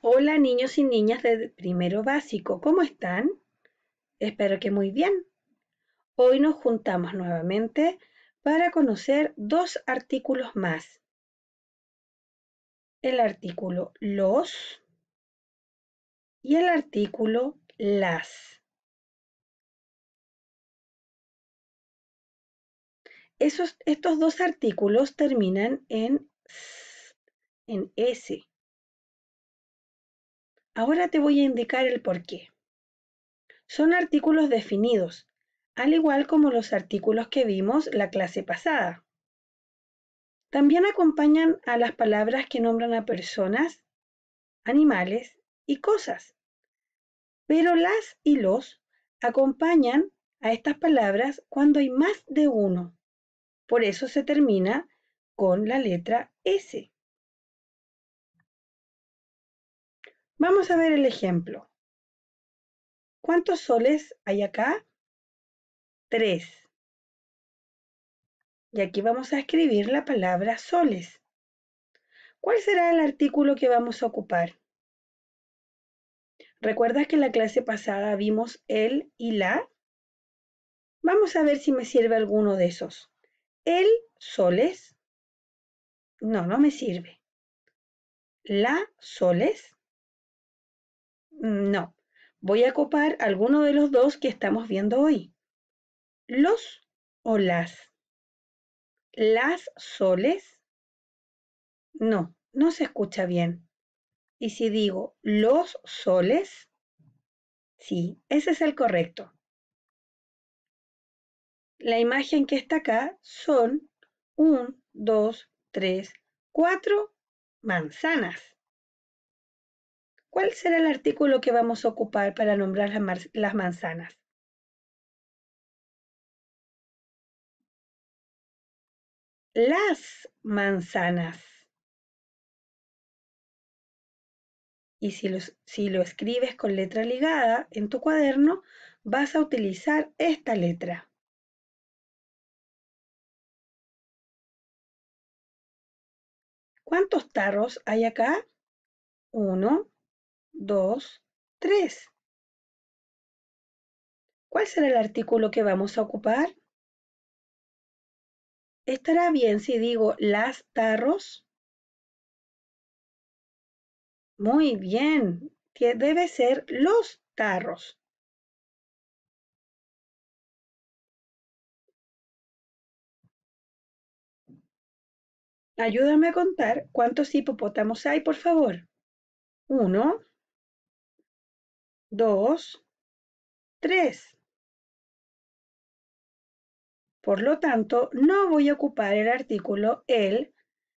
Hola niños y niñas de primero básico, ¿cómo están? Espero que muy bien. Hoy nos juntamos nuevamente para conocer dos artículos más. El artículo los y el artículo las. estos dos artículos terminan en, en S. Ahora te voy a indicar el por qué. Son artículos definidos, al igual como los artículos que vimos la clase pasada. También acompañan a las palabras que nombran a personas, animales y cosas. Pero las y los acompañan a estas palabras cuando hay más de uno. Por eso se termina con la letra S. Vamos a ver el ejemplo. ¿Cuántos soles hay acá? Tres. Y aquí vamos a escribir la palabra soles. ¿Cuál será el artículo que vamos a ocupar? ¿Recuerdas que en la clase pasada vimos el y la? Vamos a ver si me sirve alguno de esos. El soles. No, no me sirve. La soles. No, voy a copar alguno de los dos que estamos viendo hoy. Los o las. Las soles. No, no se escucha bien. Y si digo los soles, sí, ese es el correcto. La imagen que está acá son un, dos, tres, cuatro manzanas. ¿Cuál será el artículo que vamos a ocupar para nombrar las, manzanas? Las manzanas. Y si lo, si lo escribes con letra ligada en tu cuaderno, vas a utilizar esta letra. ¿Cuántos tarros hay acá? Uno, Dos. Tres. ¿Cuál será el artículo que vamos a ocupar? ¿Estará bien si digo las tarros? Muy bien, debe ser los tarros. Ayúdame a contar cuántos hipopótamos hay, por favor. Uno, 2, 3. Por lo tanto, no voy a ocupar el artículo el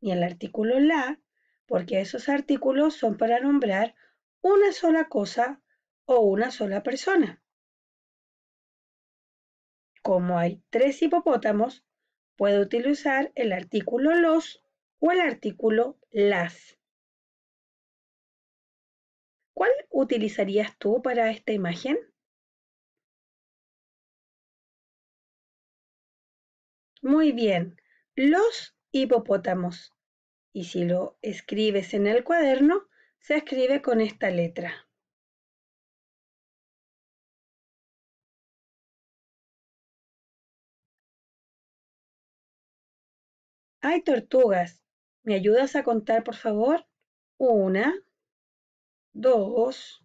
ni el artículo la, porque esos artículos son para nombrar una sola cosa o una sola persona. Como hay tres hipopótamos, puedo utilizar el artículo los o el artículo las. ¿Cuál utilizarías tú para esta imagen? Muy bien, los hipopótamos. Y si lo escribes en el cuaderno, se escribe con esta letra. Hay tortugas. ¿Me ayudas a contar, por favor? Una, dos,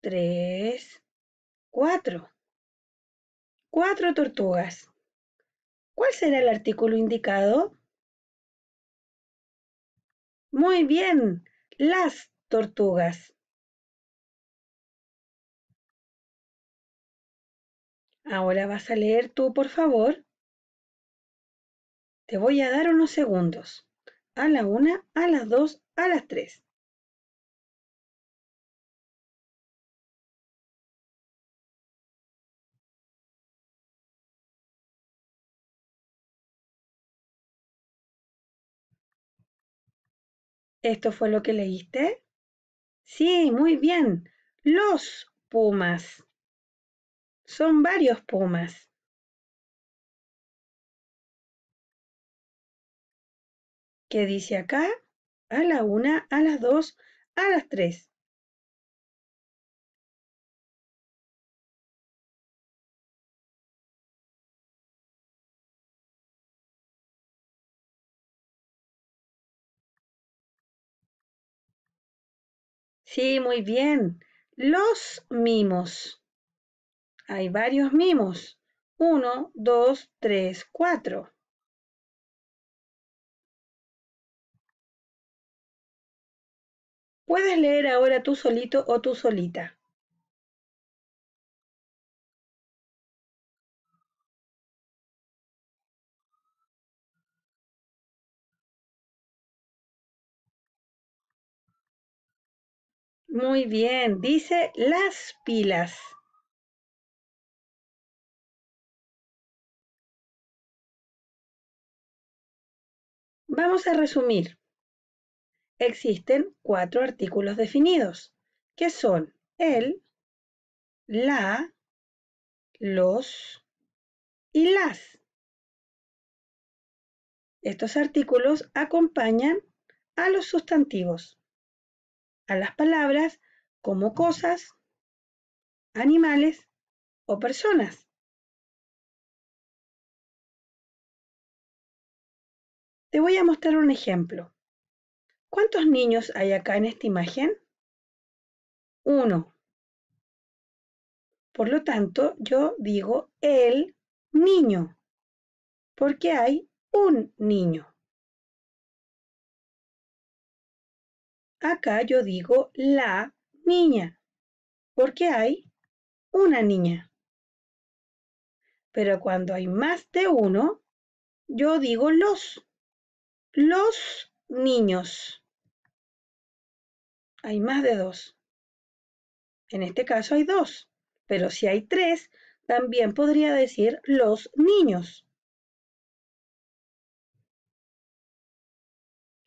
tres, cuatro. Cuatro tortugas. ¿Cuál será el artículo indicado? Muy bien, las tortugas. Ahora vas a leer tú, por favor. Te voy a dar unos segundos. A la una, a las dos, a las tres. ¿Esto fue lo que leíste? Sí, muy bien. Los pumas. Son varios pumas. ¿Qué dice acá? A la una, a las dos, a las tres. Sí, muy bien. Los mimos. Hay varios mimos. Uno, dos, tres, cuatro. Puedes leer ahora tú solito o tú solita. Muy bien, dice las pilas. Vamos a resumir. Existen cuatro artículos definidos, que son el, la, los y las. Estos artículos acompañan a los sustantivos a las palabras como cosas, animales o personas. Te voy a mostrar un ejemplo. ¿Cuántos niños hay acá en esta imagen? Uno. Por lo tanto, yo digo el niño, porque hay un niño. Acá yo digo la niña, porque hay una niña. Pero cuando hay más de uno, yo digo los, los niños. Hay más de dos. En este caso hay dos, pero si hay tres, también podría decir los niños.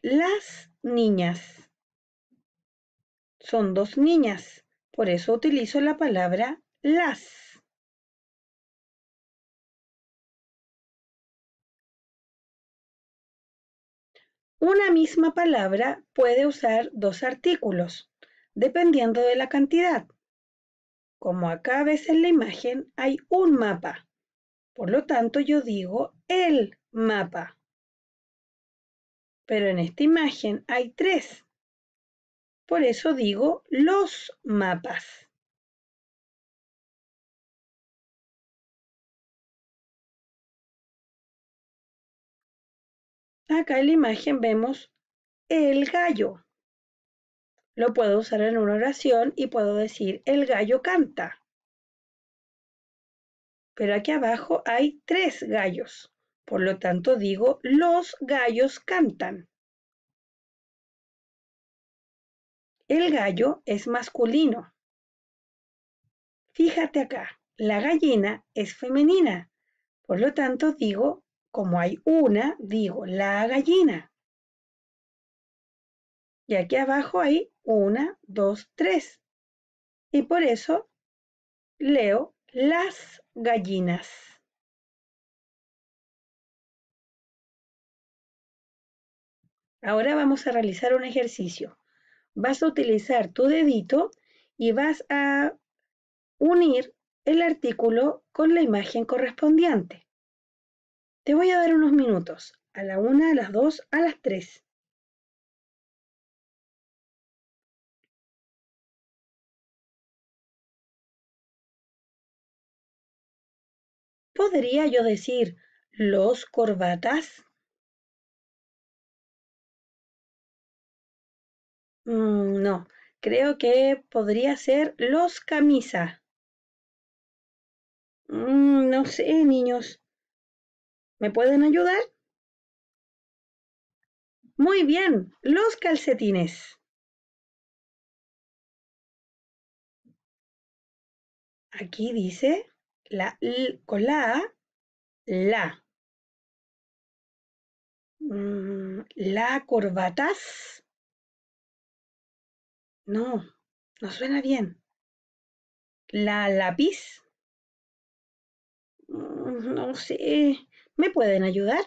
Las niñas. Son dos niñas, por eso utilizo la palabra las. Una misma palabra puede usar dos artículos, dependiendo de la cantidad. Como acá ves en la imagen, hay un mapa. Por lo tanto, yo digo el mapa. Pero en esta imagen hay tres. Por eso digo los mapas. Acá en la imagen vemos el gallo. Lo puedo usar en una oración y puedo decir el gallo canta. Pero aquí abajo hay tres gallos. Por lo tanto digo los gallos cantan. El gallo es masculino. Fíjate acá, la gallina es femenina. Por lo tanto, digo, como hay una, digo la gallina. Y aquí abajo hay una, dos, tres. Y por eso leo las gallinas. Ahora vamos a realizar un ejercicio vas a utilizar tu dedito y vas a unir el artículo con la imagen correspondiente. Te voy a dar unos minutos, a la una, a las dos, a las tres. ¿Podría yo decir los corbatas? Mm, no, creo que podría ser los camisa. Mm, no sé, niños. ¿Me pueden ayudar? Muy bien, los calcetines. Aquí dice la la mm, la corbatas. No, no suena bien. ¿La lápiz? Mm, no sé. ¿Me pueden ayudar?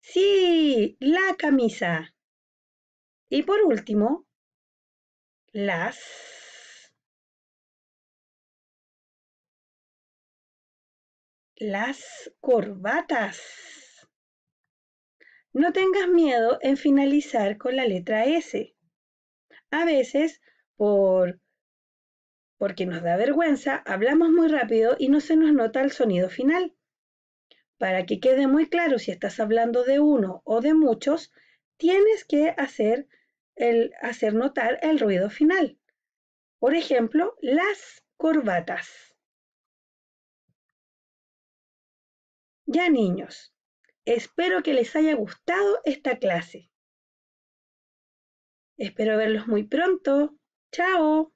Sí, la camisa. Y por último, las... Las corbatas. No tengas miedo en finalizar con la letra S. A veces, por porque nos da vergüenza, hablamos muy rápido y no se nos nota el sonido final. Para que quede muy claro si estás hablando de uno o de muchos, tienes que hacer, el, hacer notar el ruido final. Por ejemplo, las corbatas. Ya niños, Espero que les haya gustado esta clase. Espero verlos muy pronto. ¡Chao!